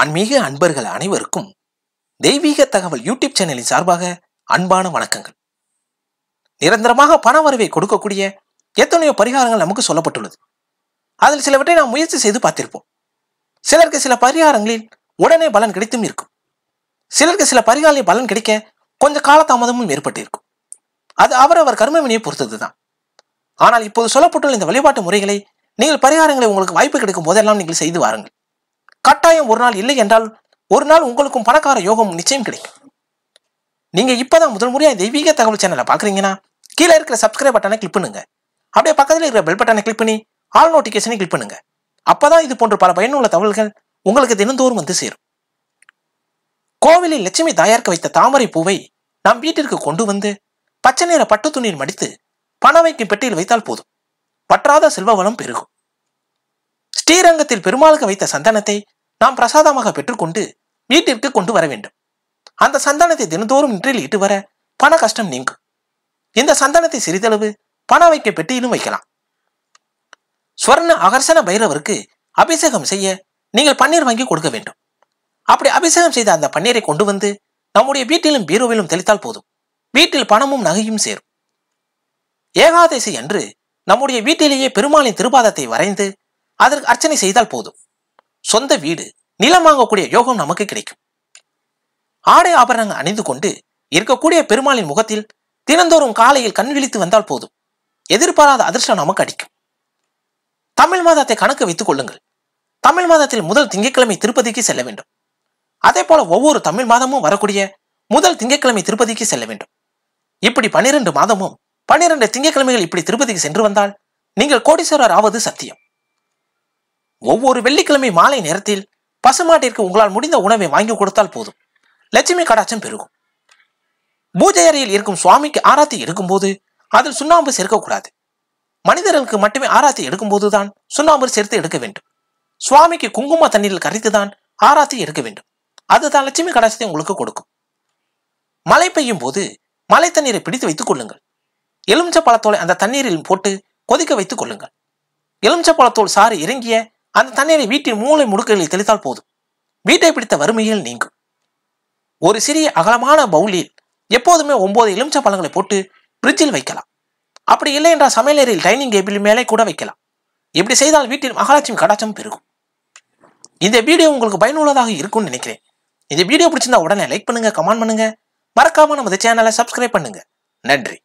ஆன்மீக அன்பர்கள் அனைவருக்கும் தெய்வீக தகவல் யூடியூப் சேனலின் சார்பாக அன்பான வணக்கங்கள் நிரந்தரமாக பண வரவை கொடுக்கக்கூடிய எத்தனையோ பரிகாரங்கள் நமக்கு சொல்லப்பட்டுள்ளது அதில் சிலவற்றை நாம் முயற்சி செய்து பார்த்திருப்போம் சிலருக்கு சில பரிகாரங்களில் உடனே பலன் கிடைத்தும் இருக்கும் சிலருக்கு சில பரிகாரங்களில் பலன் கிடைக்க கொஞ்சம் காலதாமதமும் ஏற்பட்டிருக்கும் அது அவரவர் கர்மவினையை பொறுத்தது தான் ஆனால் இப்போது சொல்லப்பட்டுள்ள இந்த வழிபாட்டு முறைகளை நீங்கள் பரிகாரங்களை உங்களுக்கு வாய்ப்பு கிடைக்கும் போதெல்லாம் நீங்கள் செய்து வாருங்கள் கட்டாயம் ஒரு நாள் இல்லை என்றால் ஒரு நாள் உங்களுக்கும் பணக்கார யோகம் நிச்சயம் கிடைக்கும் நீங்க இப்பதான் முதல் முறையாக தெய்வீக தகவல் சேனலை பாக்குறீங்கன்னா கீழே இருக்கிற சப்ஸ்கிரைப் பட்டனை கிளிக் பண்ணுங்க அப்படியே பக்கத்தில் இருக்கிற பெல் பட்டனை கிளிக் பண்ணி ஆல் நோட்டிபிகேஷனை கிளிக் பண்ணுங்க அப்பதான் இது போன்ற பல பயனுள்ள தகவல்கள் உங்களுக்கு தினந்தோறும் வந்து சேரும் கோவிலில் லட்சுமி தாயாருக்கு வைத்த தாமரை பூவை நம் வீட்டிற்கு கொண்டு வந்து பச்சை நிற பட்டு துணியில் மடித்து பண வைக்கும் பெட்டியில் வைத்தால் போதும் பற்றாத செல்வ வளம் பெருகும் ஸ்ரீரங்கத்தில் பெருமாளுக்கு வைத்த சந்தனத்தை நாம் பிரசாதமாக பெற்றுக்கொண்டு வீட்டிற்கு கொண்டு வர வேண்டும் அந்த சந்தானத்தை தினந்தோறும் இன்றில் வர பண கஷ்டம் நீங்கும் இந்த சந்தானத்தை சிறிதளவு பண வைக்க பெட்டியிலும் வைக்கலாம் ஸ்வர்ண அகர்சன பைரவருக்கு அபிஷேகம் செய்ய நீங்கள் பன்னீர் வாங்கி கொடுக்க வேண்டும் அப்படி அபிஷேகம் செய்த அந்த பன்னீரை கொண்டு வந்து நம்முடைய வீட்டிலும் பீரோவிலும் தெளித்தால் போதும் வீட்டில் பணமும் நகையும் சேரும் ஏகாதசி அன்று நம்முடைய வீட்டிலேயே பெருமாளின் திருபாதத்தை வரைந்து அதற்கு அர்ச்சனை செய்தால் போதும் சொந்த வீடு நிலம் வாங்கக்கூடிய யோகம் நமக்கு கிடைக்கும் ஆடை ஆபரணங்கள் அணிந்து கொண்டு இருக்கக்கூடிய பெருமாளின் முகத்தில் தினந்தோறும் காலையில் கண் விழித்து வந்தால் போதும் எதிர்பாராத அதிர்ஷ்டம் நமக்கு அடிக்கும் தமிழ் மாதத்தை கணக்கு வைத்துக் கொள்ளுங்கள் தமிழ் மாதத்தில் முதல் திங்கட்கிழமை திருப்பதிக்கு செல்ல வேண்டும் அதே போல ஒவ்வொரு தமிழ் மாதமும் வரக்கூடிய முதல் திங்கட்கிழமை திருப்பதிக்கு செல்ல வேண்டும் இப்படி பனிரெண்டு மாதமும் பனிரெண்டு திங்கட்கிழமைகள் இப்படி திருப்பதிக்கு சென்று வந்தால் நீங்கள் கோடீஸ்வரர் ஆவது சத்தியம் ஒவ்வொரு வெள்ளிக்கிழமை மாலை நேரத்தில் பசுமாட்டிற்கு உங்களால் முடிந்த உணவை வாங்கி கொடுத்தால் போதும் லட்சுமி கடாச்சம் பெருகும் பூஜை அறையில் இருக்கும் சுவாமிக்கு ஆராத்தி எடுக்கும்போது அதில் சுண்ணாம்பு சேர்க்கக்கூடாது மனிதர்களுக்கு மட்டுமே ஆராத்தி தான் சுண்ணாம்பு சேர்த்து எடுக்க வேண்டும் சுவாமிக்கு குங்கும தண்ணீரில் கரைத்துதான் ஆராத்தி எடுக்க வேண்டும் அதுதான் லட்சுமி கடாச்சத்தை உங்களுக்கு கொடுக்கும் மழை பெய்யும் போது மழை தண்ணீரை பிடித்து வைத்துக் கொள்ளுங்கள் எலுமிச்ச பழத்தோலை அந்த தண்ணீரில் போட்டு கொதிக்க வைத்துக் கொள்ளுங்கள் எலுமிச்ச பழத்தோல் சாறு இறங்கிய அந்த தண்ணீரை வீட்டின் மூளை முடுக்குகளில் தெளித்தால் போதும் வீட்டை பிடித்த வறுமையில் நீங்கும் ஒரு சிறிய அகலமான பவுலில் எப்போதுமே ஒன்பது எலுமிச்ச பழங்களை போட்டு பிரிட்ஜில் வைக்கலாம் அப்படி இல்லை என்றால் சமையலறையில் டைனிங் டேபிள் மேலே கூட வைக்கலாம் இப்படி செய்தால் வீட்டில் மகாலட்சுமி கடாச்சம் பெருகும் இந்த வீடியோ உங்களுக்கு பயனுள்ளதாக இருக்கும்னு நினைக்கிறேன் இந்த வீடியோ பிடிச்சிருந்தா உடனே லைக் பண்ணுங்க கமெண்ட் பண்ணுங்க மறக்காம நமது சேனலை சப்ஸ்கிரைப் பண்ணுங்க நன்றி